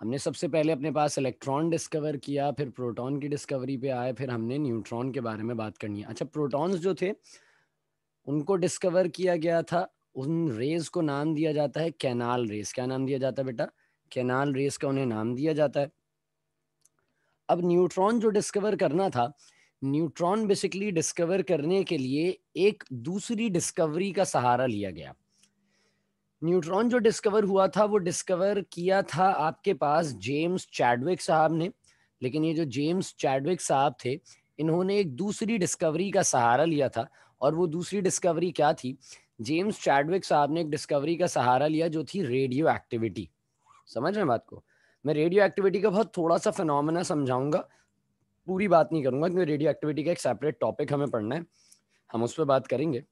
हमने सबसे पहले अपने पास इलेक्ट्रॉन डिस्कवर किया फिर प्रोटॉन की डिस्कवरी पे आए फिर हमने न्यूट्रॉन के बारे में बात करनी है अच्छा प्रोटॉन्स जो थे उनको डिस्कवर किया गया था उन रेज को नाम दिया जाता है कैनाल रेस क्या नाम दिया जाता है बेटा कैनाल रेस का उन्हें नाम दिया जाता है अब न्यूट्रॉन जो डिस्कवर करना था न्यूट्रॉन बेसिकली डिस्कवर करने के लिए एक दूसरी डिस्कवरी का सहारा लिया गया न्यूट्रॉन जो डिस्कवर हुआ था वो डिस्कवर किया था आपके पास जेम्स चैडविक साहब ने लेकिन ये जो जेम्स चैडविक साहब थे इन्होंने एक दूसरी डिस्कवरी का सहारा लिया था और वो दूसरी डिस्कवरी क्या थी जेम्स चैडविक साहब ने एक डिस्कवरी का सहारा लिया जो थी रेडियो एक्टिविटी समझ रहे हैं बात को मैं रेडियो एक्टिविटी का बहुत थोड़ा सा फिनमिना समझाऊंगा पूरी बात नहीं करूंगा क्योंकि रेडियो एक्टिविटी का एक सेपरेट टॉपिक हमें पढ़ना है हम उस पर बात करेंगे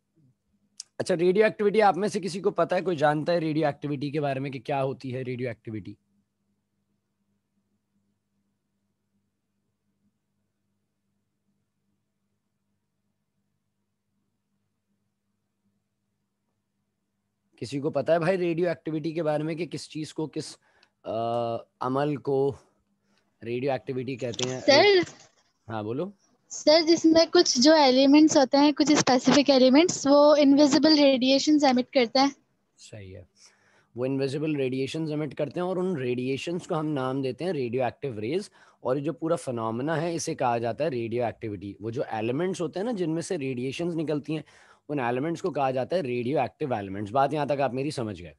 अच्छा रेडियो एक्टिविटी आप में से किसी को पता है कोई जानता है रेडियो एक्टिविटी के बारे में कि क्या होती है रेडियो एक्टिविटी किसी को पता है भाई रेडियो एक्टिविटी के बारे में कि किस चीज को किस आ, अमल को रेडियो एक्टिविटी कहते हैं सर हाँ बोलो सर जिसमें कुछ जो एलिमेंट्स होते हैं कुछ स्पेसिफिक एलिमेंट्स वो इनविजिबल रेडिएशन एमिट करते हैं सही है वो इनविजिबल रेडिएशन एमिट करते हैं और उन रेडिएशंस को हम नाम देते हैं रेडियो एक्टिव रेज और जो पूरा फनोमेना है इसे कहा जाता है रेडियो एक्टिविटी वो जो एलिमेंट्स होते हैं ना जिनमें से रेडिएशन निकलती हैं उन एलिमेंट्स को कहा जाता है रेडियो एक्टिव एलिमेंट्स बात यहाँ तक आप मेरी समझ गए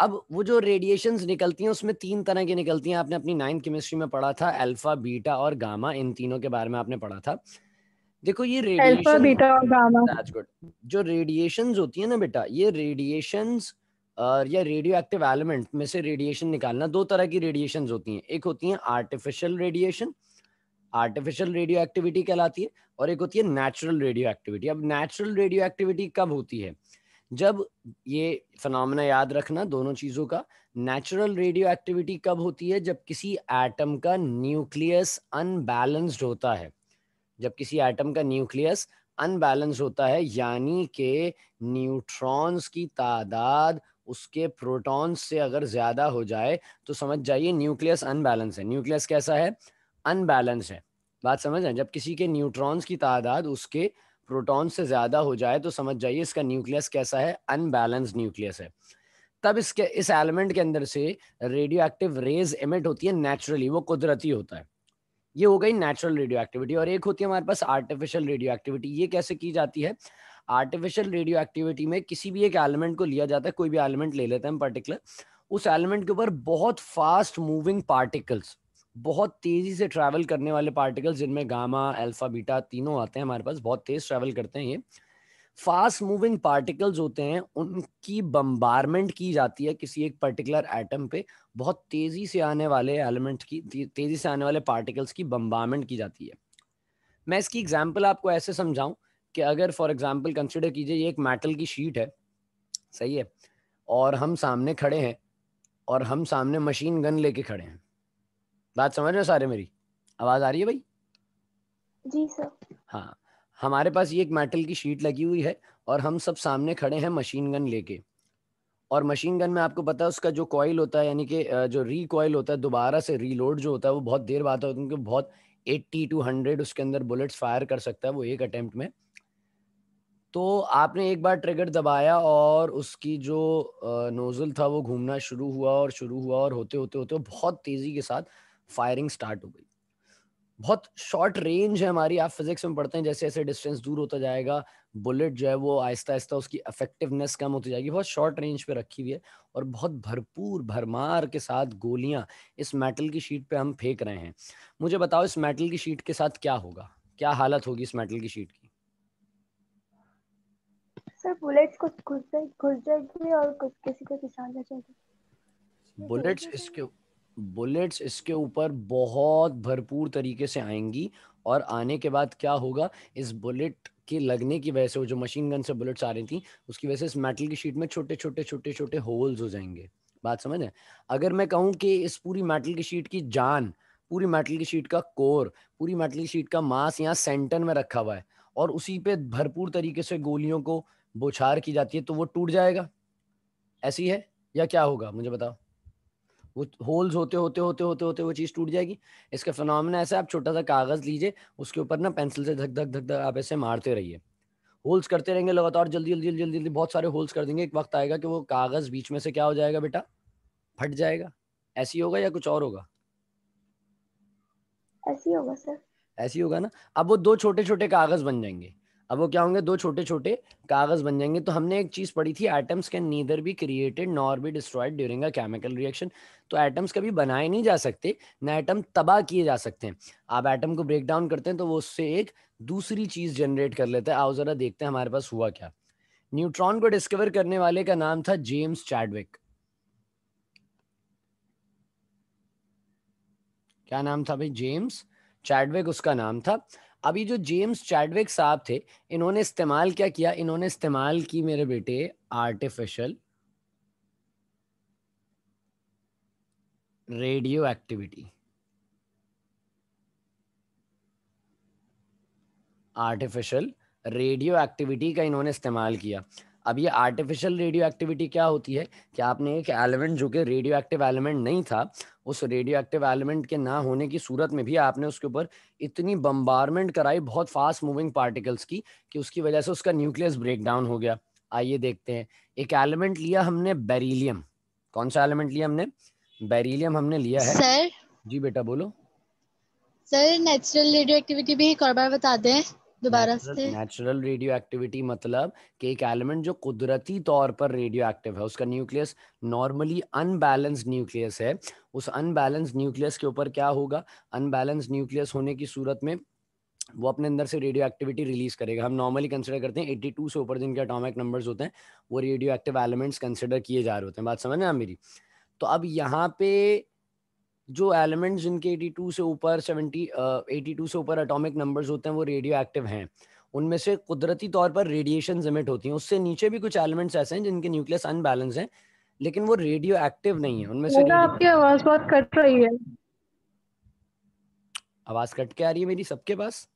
अब वो जो रेडिएशन निकलती हैं उसमें तीन तरह की निकलती हैं आपने अपनी नाइन्थ केमिस्ट्री में पढ़ा था अल्फा बीटा और गामा इन तीनों के बारे में आपने पढ़ा था देखो ये रेडिएशन बीटा और गामा गुड जो रेडिएशन होती है ना बेटा ये और या रेडियो एक्टिव एलिमेंट में से रेडिएशन निकालना दो तरह की रेडिएशन होती हैं एक होती है artificial radiation artificial radioactivity कहलाती है और एक होती है नेचुरल रेडियो एक्टिविटी अब नेचुरल रेडियो एक्टिविटी कब होती है जब ये फनामना याद रखना दोनों चीज़ों का नेचुरल रेडियो एक्टिविटी कब होती है जब किसी एटम का न्यूक्लियस अनबैलेंस्ड होता है जब किसी एटम का न्यूक्लियस अनबैलेंस होता है यानी के न्यूट्रॉन्स की तादाद उसके प्रोटॉन्स से अगर ज़्यादा हो जाए तो समझ जाइए न्यूक्लियस अनबैलेंस है न्यूक्लियस कैसा है अनबैलेंस है बात समझ रहे जब किसी के न्यूट्रॉन्स की तादाद उसके प्रोटॉन से ज़्यादा हो जाए तो समझ जाइए इसका न्यूक्लियस कैसा है अनबैलेंस न्यूक्लियस है तब इसके इस एलिमेंट के अंदर से रेडियो एक्टिव रेज इमिट होती है नेचुरली वो कुदरती होता है ये हो गई नेचुरल रेडियो एक्टिविटी और एक होती है हमारे पास आर्टिफिशियल रेडियो एक्टिविटी ये कैसे की जाती है आर्टिफिशियल रेडियो एक्टिविटी में किसी भी एक एलिमेंट को लिया जाता है कोई भी एलिमेंट ले लेते हैं पर्टिकुलर उस एलिमेंट के ऊपर बहुत फास्ट मूविंग पार्टिकल्स बहुत तेजी से ट्रैवल करने वाले पार्टिकल्स जिनमें गामा अल्फा बीटा तीनों आते हैं हमारे पास बहुत तेज ट्रैवल करते हैं ये फास्ट मूविंग पार्टिकल्स होते हैं उनकी बम्बारमेंट की जाती है किसी एक पर्टिकुलर एटम पे बहुत तेजी से आने वाले एलिमेंट की तेजी से आने वाले पार्टिकल्स की बम्बारमेंट की जाती है मैं इसकी एग्जाम्पल आपको ऐसे समझाऊं कि अगर फॉर एग्जाम्पल कंसिडर कीजिए ये एक मेटल की शीट है सही है और हम सामने खड़े हैं और हम सामने मशीन गन लेके खड़े हैं बात समझ रहे हो सारे मेरी आवाज आ रही है भाई जी सर हाँ हमारे पास ये एक मेटल की शीट लगी हुई है और हम सब सामने खड़े हैं मशीन गन लेके और मशीन गन में आपको पता है उसका जो कॉयल होता है यानी कि जो रिकॉयल होता है दोबारा से रीलोड जो होता है वो बहुत देर बाद होता है क्योंकि बहुत 80 टू 100 उसके अंदर बुलेट्स फायर कर सकता है वो एक अटेम्प्ट में तो आपने एक बार ट्रिगर दबाया और उसकी जो नोज़ल था वो घूमना शुरू हुआ और शुरू हुआ और होते होते होते होते बहुत तेज़ी के साथ फायरिंग स्टार्ट हो गई बहुत शॉर्ट रेंज है हमारी आप फिजिक्स में पढ़ते हैं जैसे जैसे डिस्टेंस दूर होता जाएगा बुलेट जो है वो आहिस्ता आहिस्ता उसकी इफेक्टिवनेस कम होती जाएगी बहुत शॉर्ट रेंज पे रखी हुई है और बहुत भरपूर भरमार के साथ गोलियां इस मेटल की शीट पे हम फेंक रहे हैं मुझे बताओ इस मेटल की शीट के साथ क्या होगा क्या हालत होगी इस मेटल की शीट की सर बुलेट्स कुछ घुस जाएगी और कुछ किसी को निशान लग जाएगी बुलेट्स इसके बुलेट्स इसके ऊपर बहुत भरपूर तरीके से आएंगी और आने के बाद क्या होगा इस बुलेट के लगने की वजह से जो मशीन गन से बुलेट्स आ रही थी उसकी वजह से इस मेटल की शीट में छोटे छोटे छोटे छोटे होल्स हो जाएंगे बात समझ है अगर मैं कहूँ कि इस पूरी मेटल की शीट की जान पूरी मेटल की शीट का कोर पूरी मेटल की शीट का मास यहाँ सेंटर में रखा हुआ है और उसी पे भरपूर तरीके से गोलियों को बोछार की जाती है तो वो टूट जाएगा ऐसी है या क्या होगा मुझे बताओ वो होल्स होते होते होते होते होते वो चीज़ टूट जाएगी इसका फिनमिना ऐसा आप छोटा सा कागज़ लीजिए उसके ऊपर ना पेंसिल से धक धक धक धक आप ऐसे मारते रहिए होल्स करते रहेंगे लगातार जल्दी जल्दी जल्दी जल्दी बहुत सारे होल्स कर देंगे एक वक्त आएगा कि वो कागज़ बीच में से क्या हो जाएगा बेटा फट जाएगा ऐसी होगा या कुछ और होगा ऐसी होगा सर ऐसी होगा ना अब वो दो छोटे छोटे कागज़ बन जाएंगे अब वो क्या होंगे दो छोटे छोटे कागज बन जाएंगे तो हमने एक चीज पढ़ी थी atoms can neither be created nor be destroyed during a chemical reaction तो एटम्स कभी बनाए नहीं जा सकते ना एटम तबाह किए जा सकते हैं आप एटम को ब्रेक डाउन करते हैं तो वो उससे एक दूसरी चीज जनरेट कर लेते हैं आओ जरा देखते हैं हमारे पास हुआ क्या न्यूट्रॉन को डिस्कवर करने वाले का नाम था जेम्स चैडविक क्या नाम था भाई जेम्स चैडविक उसका नाम था अभी जो जेम्स चैडविक साहब थे इन्होंने इस्तेमाल क्या किया इन्होंने इस्तेमाल की मेरे बेटे artificial radioactivity artificial radioactivity का इन्होंने इस्तेमाल किया अब ये आर्टिफिशियल रेडियो एक्टिविटी क्या होती है कि आपने एक एलिमेंट जो कि रेडियो एक्टिव एलिमेंट नहीं था उस रेडियो एक्टिव एलिमेंट के ना होने की सूरत में भी आपने उसके ऊपर इतनी बम्बारमेंट कराई बहुत फास्ट मूविंग पार्टिकल्स की कि उसकी वजह से उसका न्यूक्लियस ब्रेकडाउन हो गया आइए देखते हैं एक एलिमेंट लिया हमने बेरीलियम कौन सा एलिमेंट लिया हमने बेरीलियम हमने लिया है सर जी बेटा बोलो सर नेचुरल रेडियो एक्टिविटी भी एक और बार बता दें दोबारा से नेचुरल रेडियो एक्टिविटी मतलब कि एक एलिमेंट जो कुदरती तौर पर रेडियो एक्टिव है उसका न्यूक्लियस नॉर्मली अनबैलेंस न्यूक्लियस है उस अनबैलेंस न्यूक्लियस के ऊपर क्या होगा अनबैलेंस न्यूक्लियस होने की सूरत में वो अपने अंदर से रेडियो एक्टिविटी रिलीज करेगा हम नॉर्मली कंसिडर करते हैं 82 से ऊपर जिनके अटोमिक नंबर होते हैं वो रेडियो एक्टिव एलिमेंट्स कंसिडर किए जा रहे होते हैं बात समझ में मेरी तो अब यहाँ पे जो एलिमेंट्स जिनके 82 से ऊपर 70 82 से ऊपर एटॉमिक नंबर्स होते हैं वो रेडियो एक्टिव हैं उनमें से कुदरती तौर पर रेडिएशन एमिट होती हैं उससे नीचे भी कुछ एलिमेंट्स ऐसे हैं जिनके न्यूक्लियस अनबैलेंस हैं लेकिन वो रेडियो एक्टिव नहीं है उनमें से आपकी आवाज बहुत कट रही है आवाज कट के आ रही है मेरी सबके पास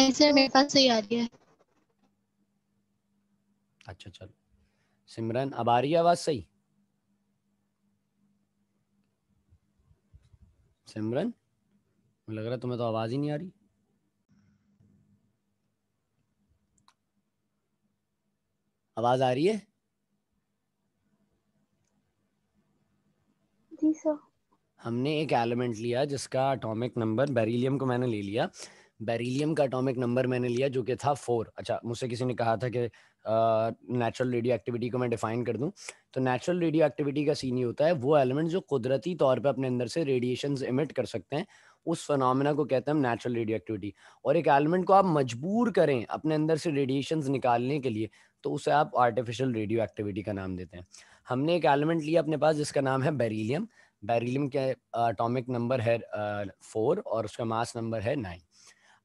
सर मेरे पास सही आ रही है अच्छा चलो सिमरन अब आ रही है आवाज सही सिमरन लग रहा है तुम्हें तो आवाज ही नहीं आ रही आवाज आ रही है जी सर हमने एक एलिमेंट लिया जिसका एटॉमिक नंबर बेरिलियम को मैंने ले लिया बेरिलियम का एटॉमिक नंबर मैंने लिया जो कि था फोर अच्छा मुझसे किसी ने कहा था कि नेचुरल रेडियो एक्टिविटी को मैं डिफाइन कर दूं तो नेचुरल रेडियो एक्टिविटी का सीन ये होता है वो एलिमेंट जो कुदरती तौर पे अपने अंदर से रेडिएशन इमिट कर सकते हैं उस फनोमिना को कहते हैं हम नेचुरल रेडियो एक्टिविटी और एक एलिमेंट को आप मजबूर करें अपने अंदर से रेडिएशन निकालने के लिए तो उसे आप आर्टिफिशियल रेडियो एक्टिविटी का नाम देते हैं हमने एक एलिमेंट लिया अपने पास जिसका नाम है बेरीलियम बेरीलियम के अटोमिक नंबर है फोर और उसका मास नंबर है नाइन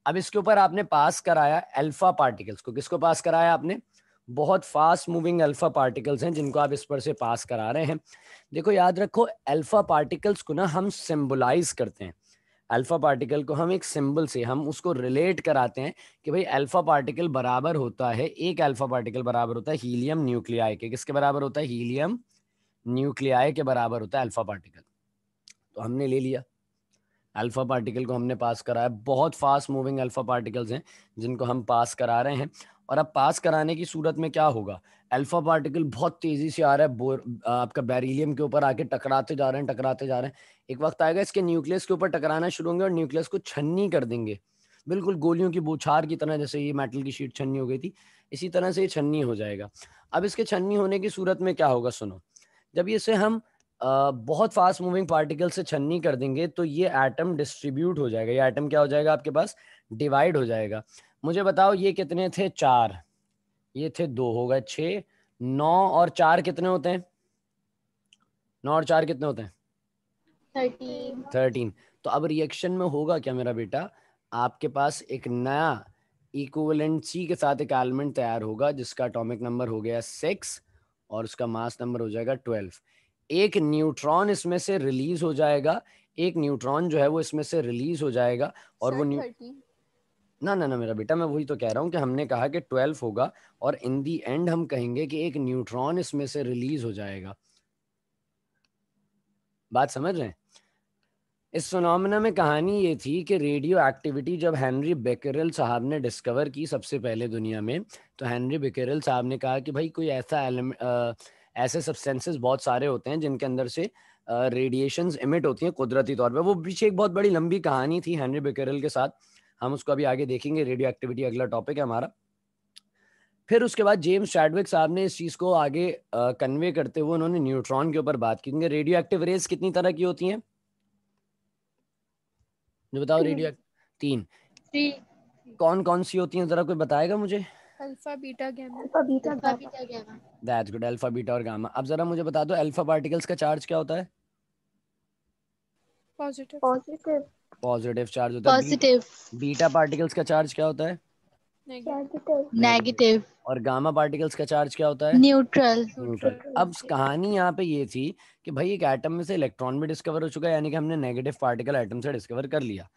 अब इसके ऊपर आपने पास कराया अल्फा पार्टिकल्स को किसको पास कराया आपने बहुत फास्ट मूविंग अल्फा पार्टिकल्स हैं जिनको आप इस पर से पास करा रहे हैं देखो याद रखो अल्फा पार्टिकल्स को ना हम सिंबलाइज करते हैं अल्फा पार्टिकल को हम एक सिंबल से हम उसको रिलेट कराते हैं कि भाई अल्फा पार्टिकल बराबर होता है एक अल्फा पार्टिकल बराबर होता है हीलियम न्यूक्लियाई के किसके बराबर होता है हीलियम न्यूक्लियाई के बराबर होता है अल्फा पार्टिकल तो हमने ले लिया अल्फा पार्टिकल को हमने पास कराया बहुत फास्ट मूविंग अल्फा पार्टिकल्स हैं जिनको हम पास करा रहे हैं और अब पास कराने की सूरत में क्या होगा अल्फा पार्टिकल बहुत तेज़ी से आ रहा है बोर आपका बेरिलियम के ऊपर आके टकराते जा रहे हैं टकराते जा रहे हैं एक वक्त आएगा इसके न्यूक्लियस के ऊपर टकराना शुरू होंगे और न्यूक्लियस को छन्नी कर देंगे बिल्कुल गोलियों की बोछार की तरह जैसे ये मेटल की शीट छन्नी हो गई थी इसी तरह से ये छन्नी हो जाएगा अब इसके छन्नी होने की सूरत में क्या होगा सुनो जब इसे हम बहुत फास्ट मूविंग पार्टिकल से छन्नी कर देंगे तो ये एटम डिस्ट्रीब्यूट हो जाएगा ये एटम क्या हो जाएगा आपके पास डिवाइड हो जाएगा मुझे बताओ ये कितने थे चार ये थे दो हो गए छ नौ और चार कितने होते हैं नौ और चार कितने होते हैं थर्टीन तो अब रिएक्शन में होगा क्या मेरा बेटा आपके पास एक नया इक्वलेंसी के साथ एक एलिमेंट तैयार होगा जिसका अटोमिक नंबर हो गया सिक्स और उसका मास नंबर हो जाएगा ट्वेल्व एक न्यूट्रॉन इसमें से रिलीज हो जाएगा एक न्यूट्रॉन जो है वो इसमें से रिलीज हो जाएगा और वो न्यू ना ना ना मेरा बेटा मैं वही तो कह रहा हूँ कि हमने कहा कि ट्वेल्व होगा और इन दी एंड हम कहेंगे कि एक न्यूट्रॉन इसमें से रिलीज हो जाएगा बात समझ रहे हैं इस फिनोमेना में कहानी ये थी कि रेडियो एक्टिविटी जब हैंनरी बेकरल साहब ने डिस्कवर की सबसे पहले दुनिया में तो हैंनरी बेकरल साहब ने कहा कि भाई कोई ऐसा एलिमेंट ऐसे सब्सटेंसेस बहुत सारे होते हैं जिनके अंदर से रेडिएशंस uh, इमिट होती हैं कुदरती तौर पे वो पीछे एक बहुत बड़ी लंबी कहानी थी हेनरी बेकेरल के साथ हम उसको अभी आगे देखेंगे रेडियो एक्टिविटी अगला टॉपिक है हमारा फिर उसके बाद जेम्स चैडविक साहब ने इस चीज़ को आगे कन्वे uh, करते हुए उन्होंने न्यूट्रॉन के ऊपर बात की क्योंकि रेडियो एक्टिव रेस कितनी तरह की होती हैं जो बताओ रेडियो तीन कौन कौन सी होती हैं जरा कोई बताएगा मुझे alpha beta gamma alpha beta gamma that's good alpha beta और गामा अब जरा मुझे बता दो अल्फा पार्टिकल्स का चार्ज क्या होता है पॉजिटिव पॉजिटिव पॉजिटिव चार्ज होता है पॉजिटिव बीटा पार्टिकल्स का चार्ज क्या होता है नेगेटिव और गामा पार्टिकल्स का चार्ज क्या होता है न्यूट्रल न्यूट्रल अब कहानी यहाँ पे ये थी कि भाई एक एटम में से इलेक्ट्रॉन भी डिस्कवर हो चुका है यानी कि हमने नेगेटिव पार्टिकल एटम से डिस्कवर कर लिया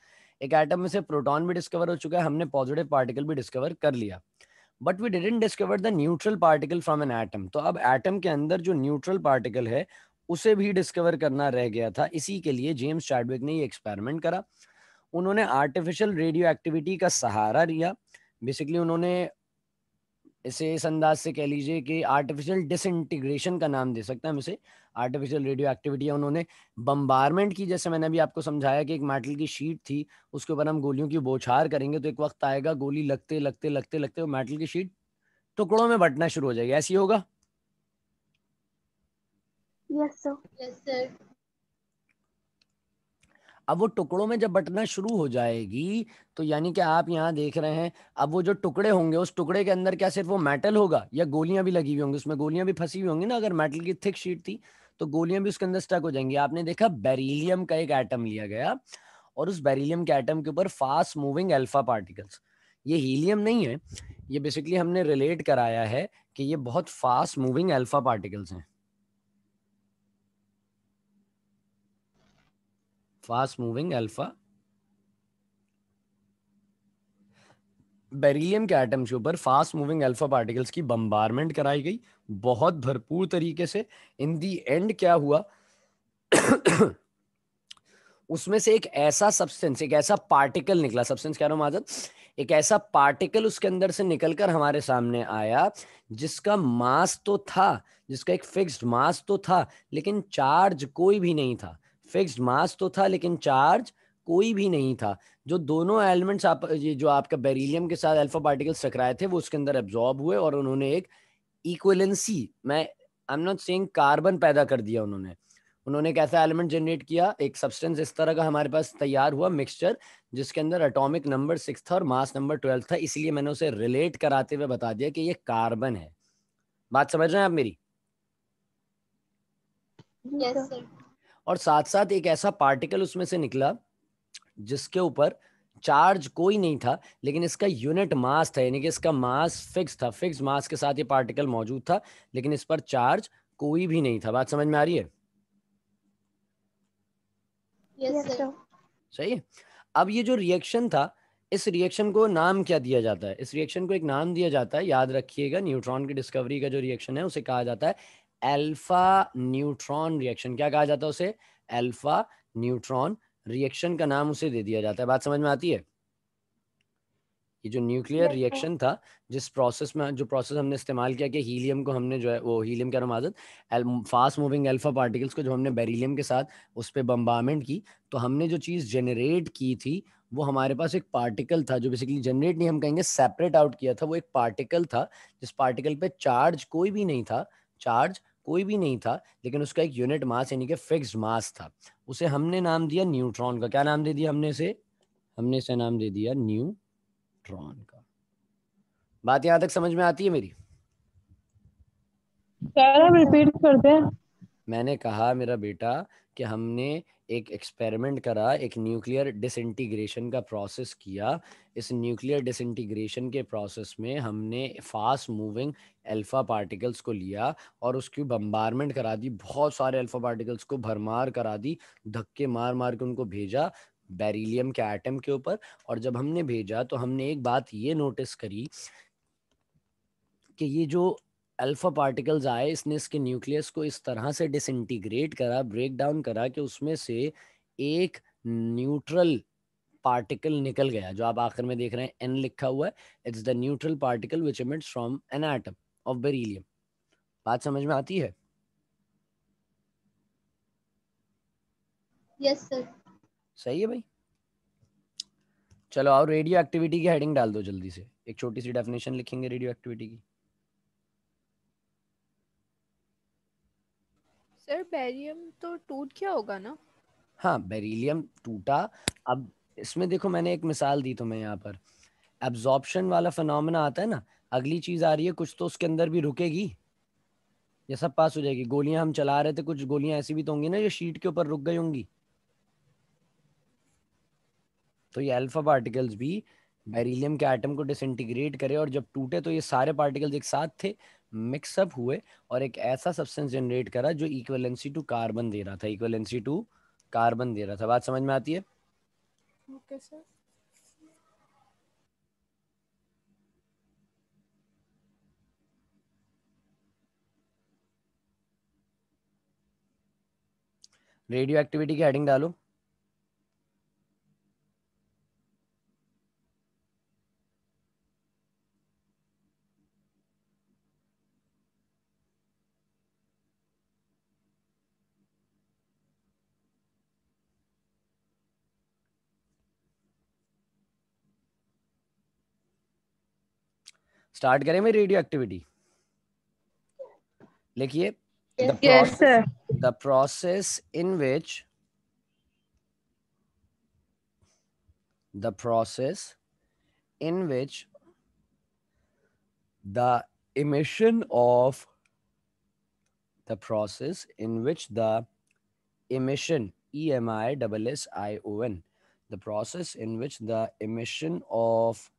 एक एटम में से प्रोटॉन भी डिस्कवर हो चुका है हमने पॉजिटिव पार्टिकल भी डिस्कवर कर लिया but we didn't discover the neutral particle from an atom तो अब एटम के अंदर जो न्यूट्रल पार्टिकल है उसे भी डिस्कवर करना रह गया था इसी के लिए जेम्स चैडविक ने ये एक्सपेरिमेंट करा उन्होंने आर्टिफिशियल रेडियो एक्टिविटी का सहारा लिया बेसिकली उन्होंने इसे इस अंदाज से कह लीजिए कि आर्टिफिशियल डिसइंटीग्रेशन का नाम दे सकते हैं हम इसे आर्टिफिशियल रेडियो एक्टिविटी है उन्होंने बम्बारमेंट की जैसे मैंने अभी आपको समझाया कि एक मेटल की शीट थी उसके ऊपर हम गोलियों की बोछार करेंगे तो एक वक्त आएगा गोली लगते लगते लगते लगते वो मेटल की शीट टुकड़ों में बटना शुरू हो जाएगी ऐसी होगा यस सर यस सर अब वो टुकड़ों में जब बटना शुरू हो जाएगी तो यानी कि आप यहाँ देख रहे हैं अब वो जो टुकड़े होंगे उस टुकड़े के अंदर क्या सिर्फ वो मेटल होगा या गोलियां भी लगी हुई होंगी उसमें गोलियां भी फंसी हुई होंगी ना अगर मेटल की थिक शीट थी तो गोलियां भी उसके अंदर स्टक हो जाएंगी आपने देखा बेरिलियम का एक आइटम लिया गया और उस बेरिलियम के आइटम के ऊपर फास्ट मूविंग एल्फा पार्टिकल्स ये हीलियम नहीं है ये बेसिकली हमने रिलेट कराया है कि ये बहुत फास्ट मूविंग एल्फा पार्टिकल्स हैं fast moving alpha बेरिलियम के एटम्स के ऊपर फास्ट मूविंग अल्फा पार्टिकल्स की बम्बारमेंट कराई गई बहुत भरपूर तरीके से इन दी एंड क्या हुआ उसमें से एक ऐसा सब्सटेंस एक ऐसा पार्टिकल निकला सब्सटेंस कह रहा हूँ एक ऐसा पार्टिकल उसके अंदर से निकलकर हमारे सामने आया जिसका मास तो था जिसका एक फिक्स्ड मास तो था लेकिन चार्ज कोई भी नहीं था फिक्स्ड मास तो था लेकिन चार्ज कोई भी नहीं था जो दोनों एलिमेंट्स आप ये जो आपका बेरिलियम के साथ अल्फा पार्टिकल्स टकराए थे वो उसके अंदर एब्जॉर्ब हुए और उन्होंने एक इक्वलेंसी मैं I am not saying carbon पैदा कर दिया उन्होंने उन्होंने एक ऐसा एलिमेंट जनरेट किया एक सब्सटेंस इस तरह का हमारे पास तैयार हुआ मिक्सचर जिसके अंदर अटोमिक नंबर सिक्स था और मास नंबर ट्वेल्व था इसलिए मैंने उसे रिलेट कराते हुए बता दिया कि ये कार्बन है बात समझ रहे हैं आप मेरी yes, sir. और साथ साथ एक ऐसा पार्टिकल उसमें से निकला जिसके ऊपर चार्ज कोई नहीं था लेकिन इसका यूनिट मास था यानी कि इसका मास फिक्स था फिक्स मास के साथ ये पार्टिकल मौजूद था लेकिन इस पर चार्ज कोई भी नहीं था बात समझ में आ रही है yes, सही अब ये जो रिएक्शन था इस रिएक्शन को नाम क्या दिया जाता है इस रिएक्शन को एक नाम दिया जाता है याद रखिएगा न्यूट्रॉन की डिस्कवरी का जो रिएक्शन है उसे कहा जाता है अल्फा न्यूट्रॉन रिएक्शन क्या कहा जाता है उसे अल्फा न्यूट्रॉन रिएक्शन का नाम उसे दे दिया जाता है बात समझ में आती है ये जो न्यूक्लियर रिएक्शन था जिस प्रोसेस में जो प्रोसेस हमने इस्तेमाल किया कि हीलियम को हमने जो है वो हीलियम क्या रहा फास्ट मूविंग अल्फा पार्टिकल्स को जो हमने बेरिलियम के साथ उस पर बम्बामेंट की तो हमने जो चीज़ जनरेट की थी वो हमारे पास एक पार्टिकल था जो बेसिकली जनरेट नहीं हम कहेंगे सेपरेट आउट किया था वो एक पार्टिकल था जिस पार्टिकल पर चार्ज कोई भी नहीं था चार्ज कोई भी नहीं था लेकिन उसका एक यूनिट मास यानी कि फिक्स मास था उसे हमने नाम दिया न्यूट्रॉन का क्या नाम दे दिया हमने इसे हमने इसे नाम दे दिया न्यूट्रॉन का बात यहाँ तक समझ में आती है मेरी रिपीट करते हैं मैंने कहा मेरा बेटा कि हमने एक एक्सपेरिमेंट करा एक न्यूक्लियर डिसइंटीग्रेशन का प्रोसेस किया इस न्यूक्लियर डिसइंटीग्रेशन के प्रोसेस में हमने फास्ट मूविंग अल्फ़ा पार्टिकल्स को लिया और उसकी बम्बारमेंट करा दी बहुत सारे अल्फ़ा पार्टिकल्स को भरमार करा दी धक्के मार मार के उनको भेजा बेरिलियम के आइटम के ऊपर और जब हमने भेजा तो हमने एक बात ये नोटिस करी कि ये जो अल्फा पार्टिकल्स आए इसने इसके न्यूक्लियस को इस तरह से डिसइंटीग्रेट करा ब्रेक डाउन करा कि उसमें से एक न्यूट्रल पार्टिकल निकल गया जो आप आखिर में देख रहे हैं एन लिखा हुआ है it's the neutral particle which emits from an atom of beryllium बात समझ में आती है यस yes, सर सही है भाई चलो और रेडियो एक्टिविटी की हेडिंग डाल दो जल्दी से एक छोटी सी डेफिनेशन लिखेंगे रेडियो एक्टिविटी की सर बेरियम तो टूट गया होगा ना हाँ बेरिलियम टूटा अब इसमें देखो मैंने एक मिसाल दी तुम्हें यहाँ पर एब्जॉर्प्शन वाला फिनोमेना आता है ना अगली चीज आ रही है कुछ तो उसके अंदर भी रुकेगी ये सब पास हो जाएगी गोलियां हम चला रहे थे कुछ गोलियां ऐसी भी तो होंगी ना ये शीट के ऊपर रुक गई होंगी तो ये अल्फा पार्टिकल्स भी बेरिलियम के आइटम को डिसइंटीग्रेट करे और जब टूटे तो ये सारे पार्टिकल्स एक साथ थे मिक्सअप हुए और एक ऐसा सब्सटेंस जनरेट करा जो इक्वलेंसी टू कार्बन दे रहा था इक्वलेंसी टू कार्बन दे रहा था बात समझ में आती है okay, रेडियो एक्टिविटी की हेडिंग डालो स्टार्ट करें मैं रेडियो एक्टिविटी लिखिए the process in which the process in which the emission of the process in which the emission E M I double S I O N the process in which the emission of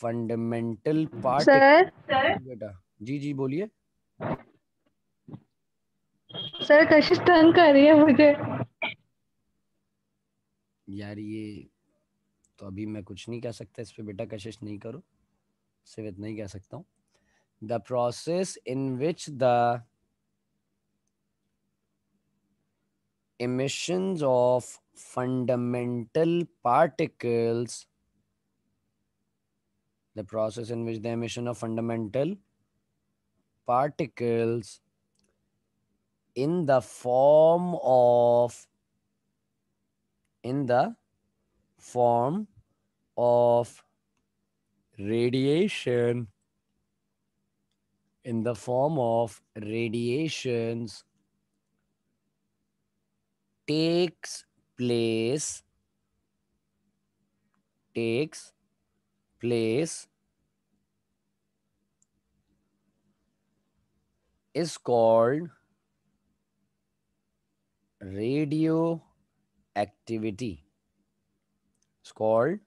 fundamental part बेटा जी जी बोलिए sir कशिश तंग कर रही है मुझे यार ये तो अभी मैं कुछ नहीं कह सकता इस पे बेटा कशिश नहीं करो सिर्फ इतना ही कह सकता हूँ the process in which the emissions of fundamental particles the process in which the emission of fundamental particles in the form of in the form of radiation in the form of radiations takes place takes place is called radio activity It's called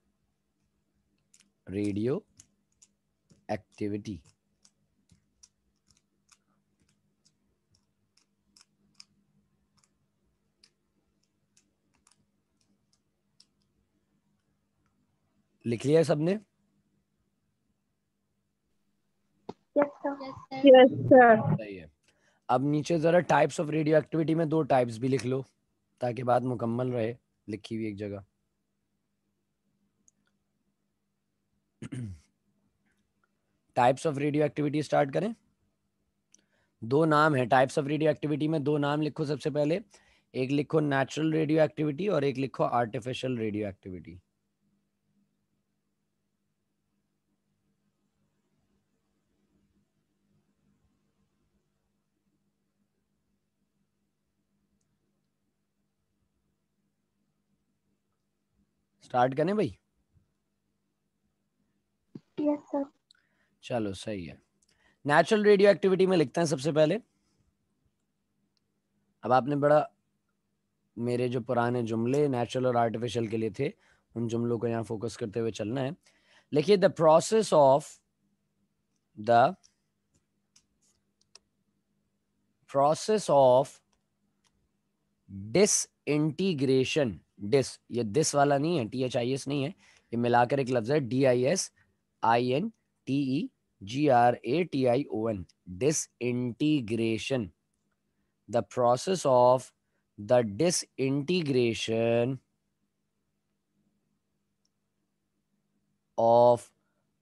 radio activity लिख लिया है सबने yes sir अब नीचे जरा types of radio activity में दो types भी लिख लो ताकि बात मुकम्मल रहे लिखी हुई एक जगह types of radioactivity start करें दो नाम है टाइप्स ऑफ रेडियो एक्टिविटी में दो नाम लिखो सबसे पहले एक लिखो नेचुरल रेडियो एक्टिविटी और एक लिखो आर्टिफिशियल रेडियो एक्टिविटी स्टार्ट करें भाई यस सर चलो सही है नेचुरल रेडियो एक्टिविटी में लिखते हैं सबसे पहले अब आपने बड़ा मेरे जो पुराने जुमले नेचुरल और आर्टिफिशियल के लिए थे उन जुमलों को यहाँ फोकस करते हुए चलना है लिखिए the process of the process of disintegration dis ये दिस वाला नहीं है टी एच आई एस नहीं है ये मिलाकर एक लफ्ज है D I S I N T E G R A T I O N disintegration the process of the disintegration of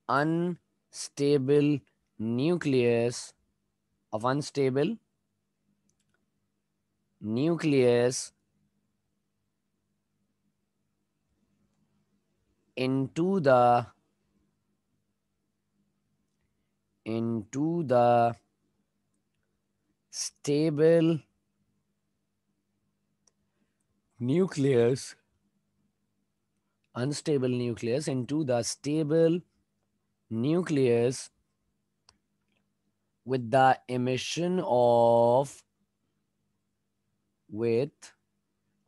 unstable nucleus of unstable nucleus into the into the stable nucleus unstable nucleus into the stable nucleus with the emission of with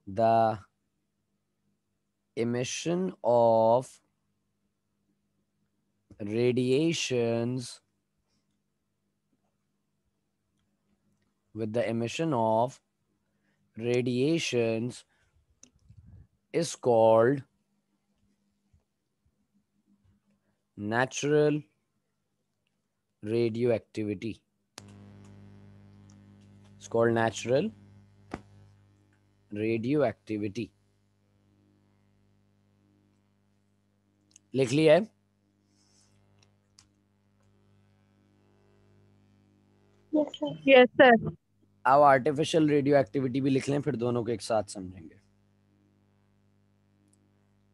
the emission of radiations with the emission of radiations is called natural radioactivity. It's called natural radioactivity. लिख लिया है yes sir अब artificial radioactivity भी लिख लें फिर दोनों को एक साथ समझेंगे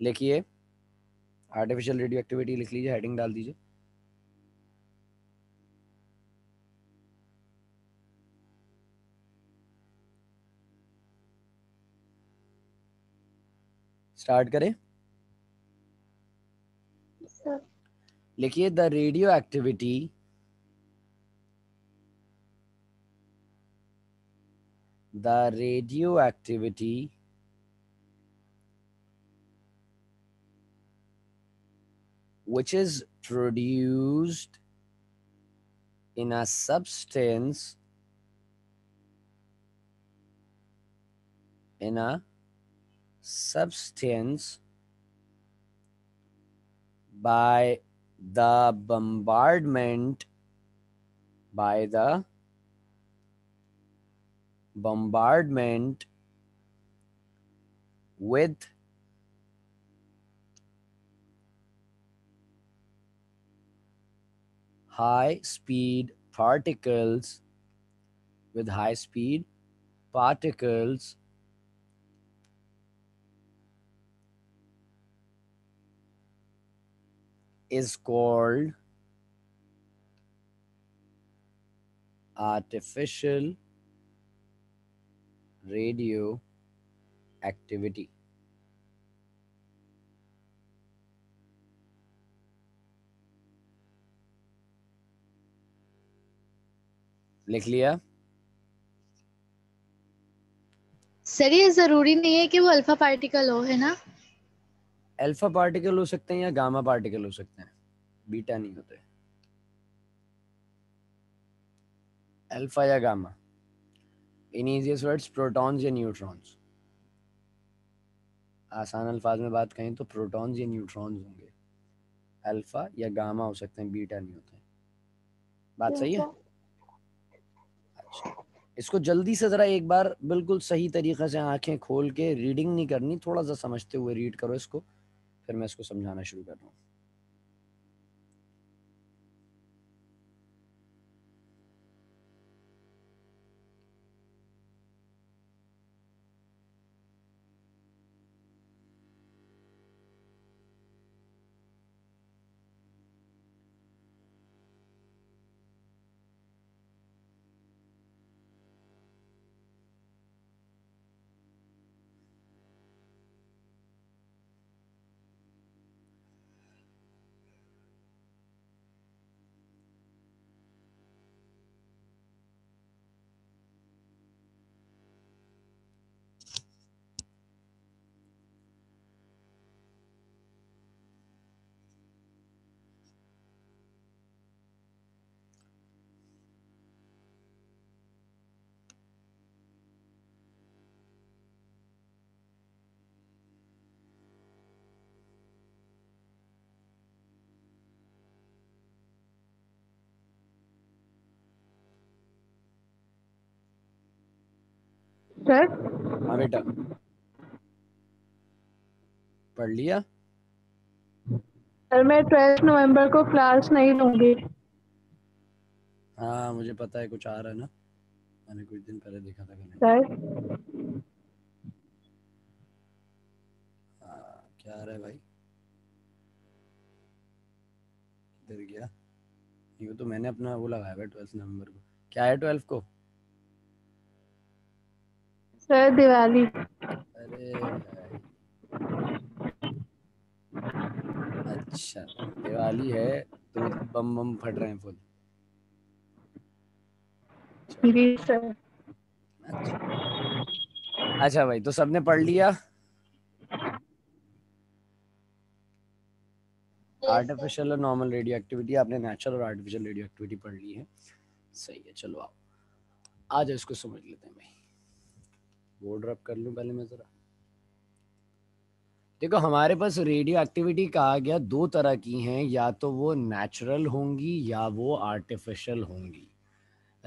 लिखिए आर्टिफिशियल रेडियो एक्टिविटी लिख लीजिए हेडिंग डाल दीजिए स्टार्ट करें लिखिए the radioactivity the which is produced in a substance in a substance by the bombardment by the bombardment with high speed particles with high speed particles is called artificial radio activity. लिख लिया sir ये जरूरी नहीं है कि वो alpha particle हो है ना अल्फा पार्टिकल हो सकते हैं या गामा पार्टिकल हो सकते हैं बीटा नहीं होते अल्फा या gamma in easiest words protons या न्यूट्रॉन्स आसान अल्फाज में बात कहें तो प्रोटॉन्स या न्यूट्रॉन्स होंगे अल्फा या गामा हो सकते हैं बीटा नहीं होते बात सही है अच्छा इसको जल्दी से ज़रा एक बार बिल्कुल सही तरीक़े से आंखें खोल के रीडिंग नहीं करनी थोड़ा सा समझते हुए रीड करो इसको फिर मैं इसको समझाना शुरू कर रहा हूँ सर हाँ बेटा पढ़ लिया सर मैं ट्वेल्थ नवंबर को क्लास नहीं लूंगी हाँ मुझे पता है कुछ आ रहा है ना मैंने कुछ दिन पहले देखा था मैंने सर हाँ, क्या आ रहा है भाई किधर गया ये तो मैंने अपना वो लगाया है ट्वेल्थ नवंबर को क्या है ट्वेल्थ को सर दिवाली अरे अच्छा दिवाली है तो बम बम फट रहे हैं फुल अच्छा अच्छा।, अच्छा भाई तो सबने पढ़ लिया आर्टिफिशियल और नॉर्मल रेडियो एक्टिविटी आपने नेचुरल और आर्टिफिशियल रेडियो एक्टिविटी पढ़ ली है सही है चलो आओ आज इसको समझ लेते हैं भाई वो ड्रॉप कर लूँ पहले मैं ज़रा देखो हमारे पास रेडियो एक्टिविटी कहा गया दो तरह की हैं या तो वो नेचुरल होंगी या वो आर्टिफिशियल होंगी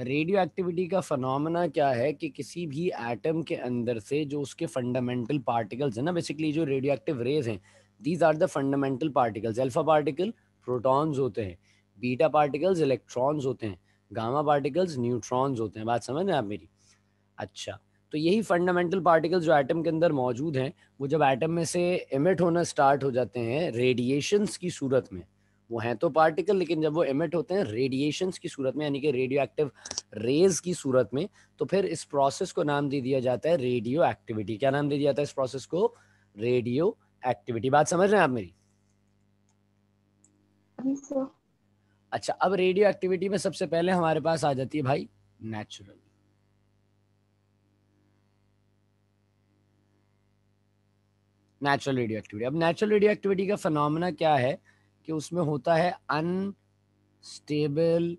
रेडियो एक्टिविटी का फनोमना क्या है कि किसी भी एटम के अंदर से जो उसके फंडामेंटल पार्टिकल्स हैं ना बेसिकली जो रेडियो एक्टिव रेज हैं these are the fundamental particles alpha particle protons होते हैं बीटा पार्टिकल्स इलेक्ट्रॉन्स होते हैं गामा पार्टिकल्स न्यूट्रॉन्स होते हैं बात समझ में आप मेरी अच्छा तो यही फंडामेंटल पार्टिकल्स जो एटम के अंदर मौजूद हैं वो जब एटम में से एमिट होना स्टार्ट हो जाते हैं रेडिएशंस की सूरत में वो हैं तो पार्टिकल लेकिन जब वो एमिट होते हैं रेडिएशंस की सूरत में यानी कि रेडियो एक्टिव रेज की सूरत में तो फिर इस प्रोसेस को नाम दे दिया जाता है रेडियो एक्टिविटी क्या नाम दे दिया जाता है इस प्रोसेस को रेडियो एक्टिविटी बात समझ रहे हैं आप मेरी अच्छा अब रेडियो एक्टिविटी में सबसे पहले हमारे पास आ जाती है भाई नेचुरल नेचुरल रेडियो एक्टिविटी अब नेचुरल रेडियो एक्टिविटी का फनोमेना क्या है कि उसमें होता है अनस्टेबल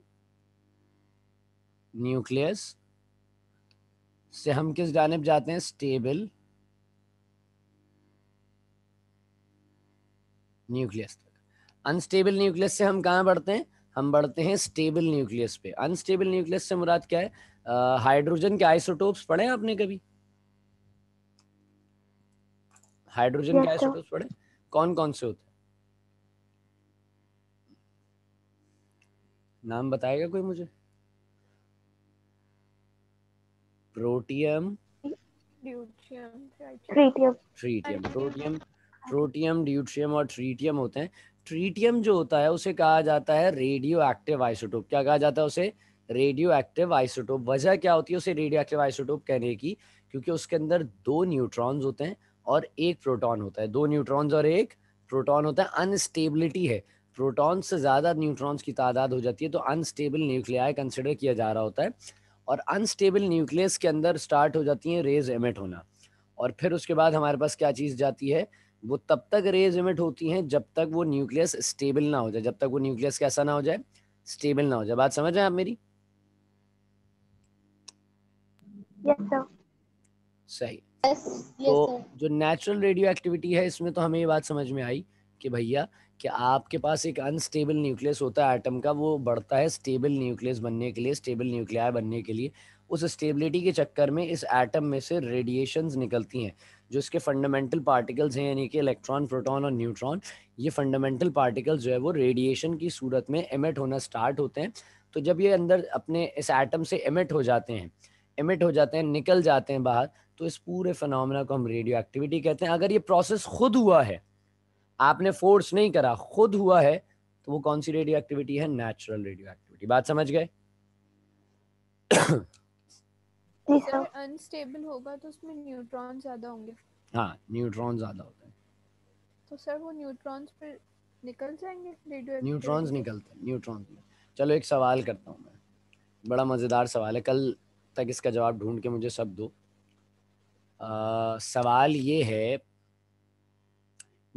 न्यूक्लियस से हम किस जानब जाते हैं स्टेबल न्यूक्लियस अनस्टेबल न्यूक्लियस से हम कहाँ बढ़ते हैं हम बढ़ते हैं स्टेबल न्यूक्लियस पे अनस्टेबल न्यूक्लियस से मुराद क्या है हाइड्रोजन uh, के आइसोटोप्स पढ़े आपने कभी हाइड्रोजन के आइसोटोप पढ़े कौन कौन से होते हैं नाम बताएगा कोई मुझे protium tritium tritium protium protium deuterium और ट्रीटियम होते हैं ट्रीटियम जो होता है उसे कहा जाता है रेडियो एक्टिव आइसोटोप क्या कहा जाता है उसे रेडियो एक्टिव आइसोटोप वजह क्या होती है उसे रेडियो एक्टिव आइसोटोप कहने की क्योंकि उसके अंदर दो न्यूट्रॉन्स होते हैं और एक प्रोटॉन होता है दो न्यूट्रॉन्स और एक प्रोटॉन होता है अनस्टेबिलिटी है प्रोटॉन्स से ज़्यादा न्यूट्रॉन्स की तादाद हो जाती है तो अनस्टेबल न्यूक्लियाई कंसिडर किया जा रहा होता है और अनस्टेबल न्यूक्लियस के अंदर स्टार्ट हो जाती है रेज एमिट होना और फिर उसके बाद हमारे पास क्या चीज़ जाती है वो तब तक रेज एमिट होती हैं जब तक वो न्यूक्लियस स्टेबल ना हो जाए जब तक वो न्यूक्लियस कैसा ना हो जाए स्टेबल ना हो जाए बात समझ आए आप मेरी yes, sir. सही तो जो नेचुरल रेडियो एक्टिविटी है इसमें तो हमें ये बात समझ में आई कि भैया कि आपके पास एक अनस्टेबल न्यूक्लियस होता है एटम का वो बढ़ता है स्टेबल न्यूक्लियस बनने के लिए स्टेबल न्यूक्लियर बनने के लिए उस स्टेबिलिटी के चक्कर में इस एटम में से रेडिएशंस निकलती हैं जो इसके फंडामेंटल पार्टिकल्स हैं यानी कि इलेक्ट्रॉन प्रोटॉन और न्यूट्रॉन ये फंडामेंटल पार्टिकल्स जो है वो रेडिएशन की सूरत में एमिट होना स्टार्ट होते हैं तो जब ये अंदर अपने इस एटम से एमिट हो जाते हैं एमिट हो जाते हैं निकल जाते हैं बाहर तो इस पूरे फिनमिना को हम रेडियो एक्टिविटी कहते हैं अगर ये प्रोसेस खुद हुआ है आपने फोर्स नहीं करा खुद हुआ है तो वो कौन सी रेडियो एक्टिविटी है नेचुरल रेडियो एक्टिविटी बात समझ गए अनस्टेबल होगा तो उसमें न्यूट्रॉन ज्यादा होंगे हाँ न्यूट्रॉन ज्यादा होते हैं तो सर वो न्यूट्रॉन्स फिर निकल जाएंगे रेडियो न्यूट्रॉन्स निकलते हैं न्यूट्रॉन्स चलो एक सवाल करता हूँ मैं बड़ा मजेदार सवाल है कल तक इसका जवाब ढूंढ के मुझे सब दो आ, सवाल ये है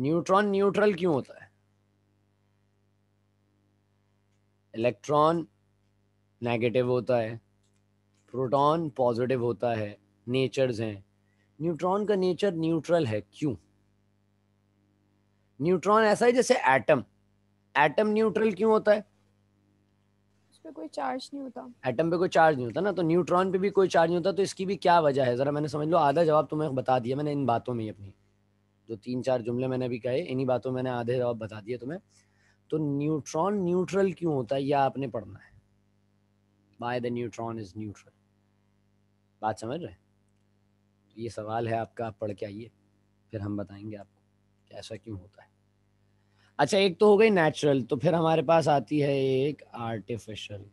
न्यूट्रॉन न्यूट्रल क्यों होता है इलेक्ट्रॉन नेगेटिव होता है प्रोटॉन पॉजिटिव होता है नेचर्स हैं न्यूट्रॉन का नेचर न्यूट्रल है क्यों न्यूट्रॉन ऐसा है जैसे एटम एटम न्यूट्रल क्यों होता है पे कोई चार्ज नहीं होता एटम पे कोई चार्ज नहीं होता ना तो न्यूट्रॉन पे भी कोई चार्ज नहीं होता तो इसकी भी क्या वजह है ज़रा मैंने समझ लो आधा जवाब तुम्हें तो बता दिया मैंने इन बातों में ही अपनी जो तीन चार जुमले मैंने अभी कहे इन्हीं बातों में मैंने आधे जवाब बता दिए तुम्हें तो न्यूट्रॉन न्यूट्रल क्यों होता है यह आपने पढ़ना है by the neutron is neutral बात समझ रहे ये सवाल है आपका आप पढ़ के आइए फिर हम बताएंगे आपको ऐसा क्यों होता है अच्छा एक तो हो गई नेचुरल तो फिर हमारे पास आती है एक आर्टिफिशियल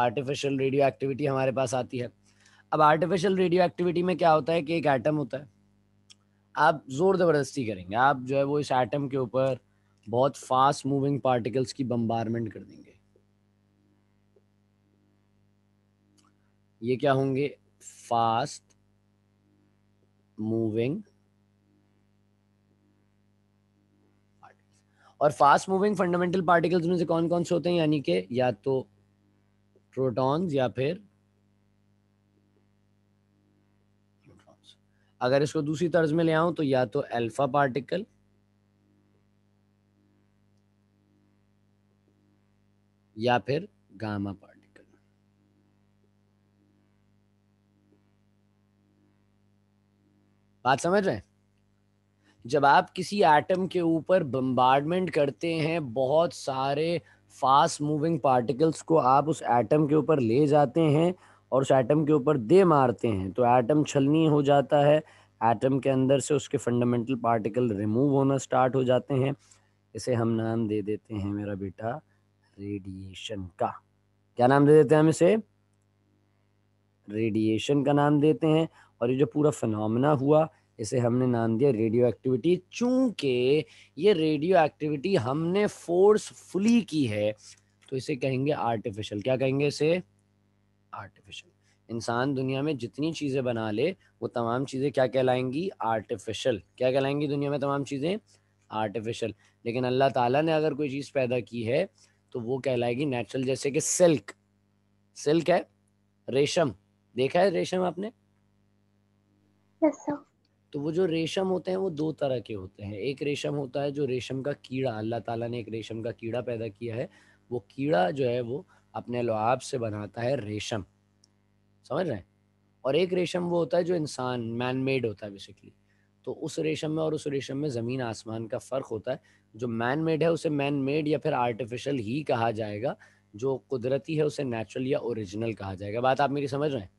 आर्टिफिशियल रेडियो एक्टिविटी हमारे पास आती है अब आर्टिफिशियल रेडियो एक्टिविटी में क्या होता है कि एक एटम होता है आप ज़ोर ज़बरदस्ती करेंगे आप जो है वो इस एटम के ऊपर बहुत फास्ट मूविंग पार्टिकल्स की बम्बारमेंट कर देंगे ये क्या होंगे फास्ट मूविंग और फास्ट मूविंग फंडामेंटल पार्टिकल्स में से कौन कौन से होते हैं यानी कि या तो प्रोटॉन्स या फिर अगर इसको दूसरी तर्ज में ले आऊं तो या तो अल्फा पार्टिकल या फिर गामा पार्टिकल बात समझ रहे हैं जब आप किसी एटम के ऊपर बम्बार्डमेंट करते हैं बहुत सारे फास्ट मूविंग पार्टिकल्स को आप उस एटम के ऊपर ले जाते हैं और उस एटम के ऊपर दे मारते हैं तो एटम छलनी हो जाता है एटम के अंदर से उसके फंडामेंटल पार्टिकल रिमूव होना स्टार्ट हो जाते हैं इसे हम नाम दे देते हैं मेरा बेटा रेडिएशन का क्या नाम दे देते हैं हम इसे रेडिएशन का नाम देते हैं और ये जो पूरा फिनमिना हुआ इसे हमने नाम दिया रेडियो एक्टिविटी चूँकि ये रेडियो एक्टिविटी हमने फोर्सफुली की है तो इसे कहेंगे आर्टिफिशियल क्या कहेंगे इसे आर्टिफिशियल इंसान दुनिया में जितनी चीज़ें बना ले वो तमाम चीज़ें क्या कहलाएंगी आर्टिफिशियल क्या कहलाएंगी दुनिया में तमाम चीज़ें आर्टिफिशियल लेकिन अल्लाह ताला ने अगर कोई चीज़ पैदा की है तो वो कहलाएगी नेचुरल जैसे कि सिल्क सिल्क है रेशम देखा है रेशम आपने yes, तो वो जो रेशम होते हैं वो दो तरह के होते हैं एक रेशम होता है जो रेशम का कीड़ा अल्लाह ताला ने एक रेशम का कीड़ा पैदा किया है वो कीड़ा जो है वो अपने लुआब से बनाता है रेशम समझ रहे हैं और एक रेशम वो होता है जो इंसान मैन मेड होता है बेसिकली तो उस रेशम में और उस रेशम में ज़मीन आसमान का फ़र्क होता है जो मैन मेड है उसे मैन मेड या फिर आर्टिफिशल ही कहा जाएगा जो कुदरती है उसे नेचुरल या ओरिजिनल कहा जाएगा बात आप मेरी समझ रहे हैं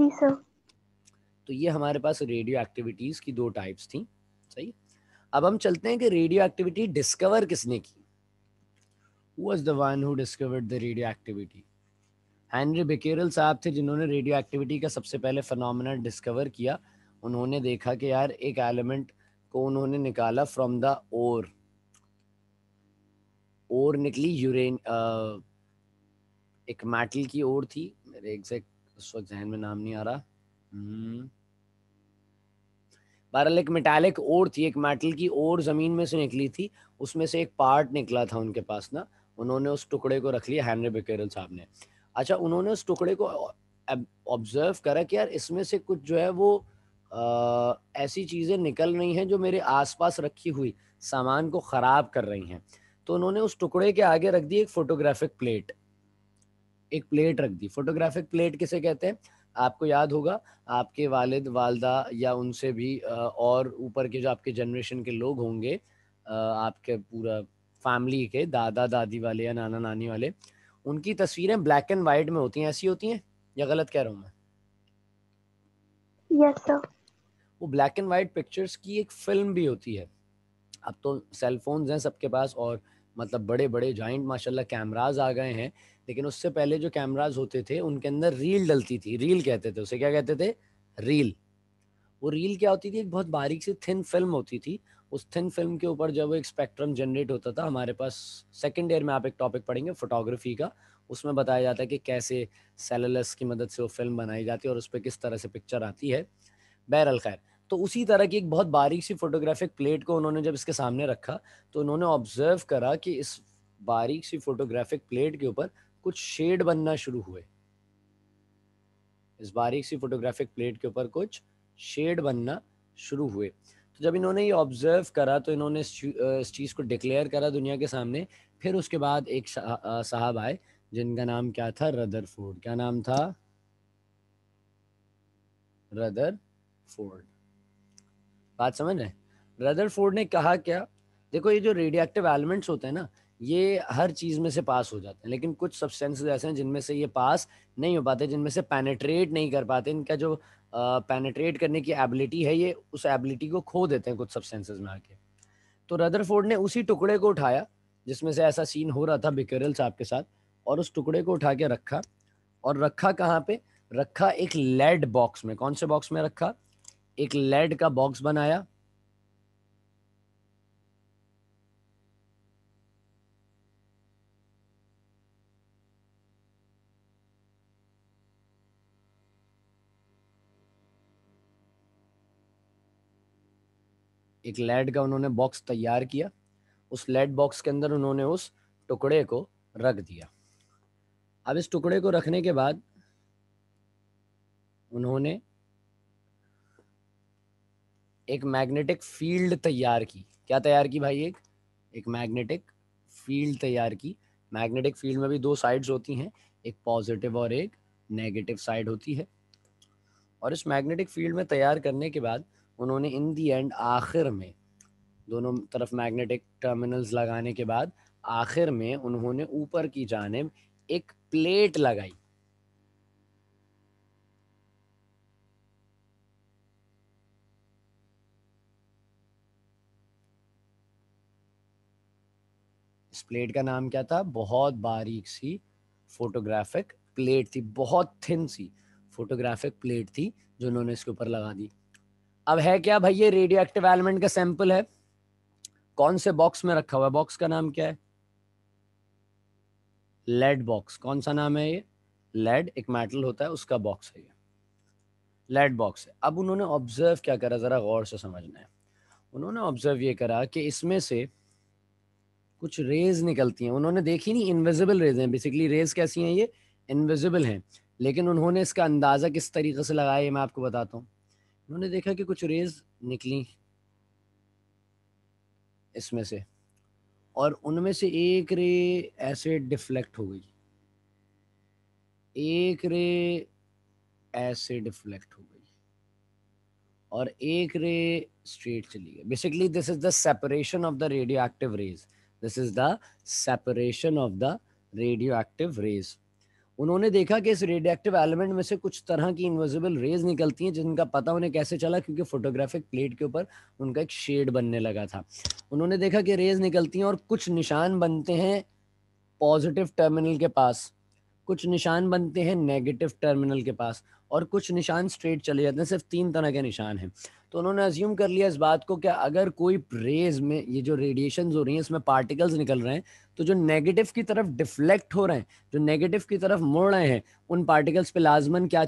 जी सर तो ये हमारे पास रेडियो एक्टिविटीज की दो टाइप्स थी सही अब हम चलते हैं कि रेडियो एक्टिविटी डिस्कवर किसने की was the one who discovered the radioactivity Henry Becquerel साहब थे जिन्होंने रेडियो एक्टिविटी का सबसे पहले फिनोमेना डिस्कवर किया उन्होंने देखा कि यार एक एलिमेंट को उन्होंने निकाला फ्रॉम द ओर ओर निकली यूरेन एक मेटल की ओर थी मेरे एग्जैक्ट उस वक्त जहन में नाम नहीं आ रहा हम्म। बहरहाल एक मेटालिक ओर थी एक मेटल की ओर ज़मीन में से निकली थी उसमें से एक पार्ट निकला था उनके पास ना उन्होंने उस टुकड़े को रख लिया हैनरी बेकेरल साहब ने अच्छा उन्होंने उस टुकड़े को ऑब्जर्व करा कि यार इसमें से कुछ जो है वो आ, ऐसी चीज़ें निकल रही हैं जो मेरे आसपास रखी हुई सामान को ख़राब कर रही हैं तो उन्होंने उस टुकड़े के आगे रख दी एक फ़ोटोग्राफिक प्लेट एक प्लेट रख दी फोटोग्राफिक प्लेट किसे कहते हैं आपको याद होगा आपके वालिद वालदा या उनसे भी और ऊपर के जो आपके जनरेशन के लोग होंगे आपके पूरा फैमिली के दादा दादी वाले या नाना नानी वाले उनकी तस्वीरें ब्लैक एंड वाइट में होती हैं ऐसी होती हैं या गलत कह रहा हूँ मैं यस सर वो ब्लैक एंड वाइट पिक्चर्स की एक फिल्म भी होती है अब तो सेल फोन्स हैं सबके पास और मतलब बड़े बड़े जॉइंट माशाल्लाह कैमराज आ गए हैं लेकिन उससे पहले जो कैमराज होते थे उनके अंदर रील डलती थी रील कहते थे उसे क्या कहते थे रील वो रील क्या होती थी एक बहुत बारीक सी थिन फिल्म होती थी उस थिन फिल्म के ऊपर जब एक स्पेक्ट्रम जनरेट होता था हमारे पास सेकेंड ईयर में आप एक टॉपिक पढ़ेंगे फोटोग्राफी का उसमें बताया जाता है कि कैसे सेलुलस की मदद से वो फिल्म बनाई जाती है और उस पर किस तरह से पिक्चर आती है बहरल खैर तो उसी तरह की एक बहुत बारीक सी फोटोग्राफिक प्लेट को उन्होंने जब इसके सामने रखा तो उन्होंने ऑब्जर्व करा कि इस बारीक सी फोटोग्राफिक प्लेट के ऊपर कुछ शेड बनना शुरू हुए इस बारीक सी फोटोग्राफिक प्लेट के ऊपर कुछ शेड बनना शुरू हुए तो जब इन्होंने ये ऑब्जर्व करा तो इन्होंने इस चीज़ को डिक्लेयर करा दुनिया के सामने फिर उसके बाद एक साहब आए जिनका नाम क्या था रदर फोर्ड क्या नाम था रदर फोर्ड बात समझ रहे हैं फोर्ड ने कहा क्या देखो ये जो रेडियोक्टिव एलिमेंट्स होते हैं ना ये हर चीज में से पास हो जाते हैं लेकिन कुछ सब्सटेंसेस ऐसे हैं जिनमें से ये पास नहीं हो पाते जिनमें से पेनेट्रेट नहीं कर पाते इनका जो पेनेट्रेट uh, करने की एबिलिटी है ये उस एबिलिटी को खो देते हैं कुछ सब्सटेंसेस में आके तो रदरफोर्ड ने उसी टुकड़े को उठाया जिसमें से ऐसा सीन हो रहा था बिकरल साहब के साथ और उस टुकड़े को उठा के रखा और रखा कहाँ पे रखा एक लेड बॉक्स में कौन से बॉक्स में रखा एक लेड का बॉक्स बनाया एक लेड का उन्होंने बॉक्स तैयार किया उस लेड बॉक्स के अंदर उन्होंने उस टुकड़े को रख दिया अब इस टुकड़े को रखने के बाद उन्होंने एक मैग्नेटिक फील्ड तैयार की क्या तैयार की भाई एक एक मैग्नेटिक फील्ड तैयार की मैग्नेटिक फील्ड में भी दो साइड्स होती हैं एक पॉजिटिव और एक नेगेटिव साइड होती है और इस मैग्नेटिक फील्ड में तैयार करने के बाद उन्होंने इन दी एंड आखिर में दोनों तरफ मैग्नेटिक टर्मिनल्स लगाने के बाद आखिर में उन्होंने ऊपर की जानब एक प्लेट लगाई प्लेट का नाम क्या था बहुत बारीक सी फोटोग्राफिक प्लेट थी बहुत थिन सी फोटोग्राफिक प्लेट थी जो उन्होंने इसके ऊपर लगा दी अब है क्या भाई ये रेडियो एक्टिव एलिमेंट का सैंपल है कौन से बॉक्स में रखा हुआ है बॉक्स का नाम क्या है लेड बॉक्स कौन सा नाम है ये लेड एक मेटल होता है उसका बॉक्स है ये लेड बॉक्स है अब उन्होंने ऑब्जर्व क्या करा ज़रा गौर से समझना है उन्होंने ऑब्जर्व ये करा कि इसमें से कुछ रेज निकलती हैं उन्होंने देखी नहीं इनविजिबल रेज हैं बेसिकली रेज कैसी हैं ये इनविजिबल हैं लेकिन उन्होंने इसका अंदाज़ा किस तरीके से लगाया ये मैं आपको बताता हूँ उन्होंने देखा कि कुछ रेज निकली इसमें से और उनमें से एक रे ऐसे डिफ्लेक्ट हो गई एक रे ऐसे डिफ्लेक्ट हो गई और एक रे स्ट्रेट चली गई basically this is the separation of the radioactive rays this is the separation of the radioactive rays उन्होंने देखा कि इस रेडियो एक्टिव एलिमेंट में से कुछ तरह की इन्विजिबल रेज निकलती हैं जिनका पता उन्हें कैसे चला क्योंकि फोटोग्राफिक प्लेट के ऊपर उनका एक शेड बनने लगा था उन्होंने देखा कि रेज निकलती हैं और कुछ निशान बनते हैं पॉजिटिव टर्मिनल के पास कुछ निशान बनते हैं नेगेटिव टर्मिनल के पास और कुछ निशान स्ट्रेट चले जाते हैं सिर्फ तीन तरह के निशान हैं तो उन्होंने अज्यूम कर लिया इस बात को कि अगर कोई रेज में ये जो रेडिएशन हो रही हैं इसमें पार्टिकल्स निकल रहे हैं तो जो नेगेटिव की तरफ डिफ्लेक्ट हो रहे हैं जो नेगेटिव की तरफ मुड़ रहे हैं उन पार्टिकल्स पे लाजमन क्या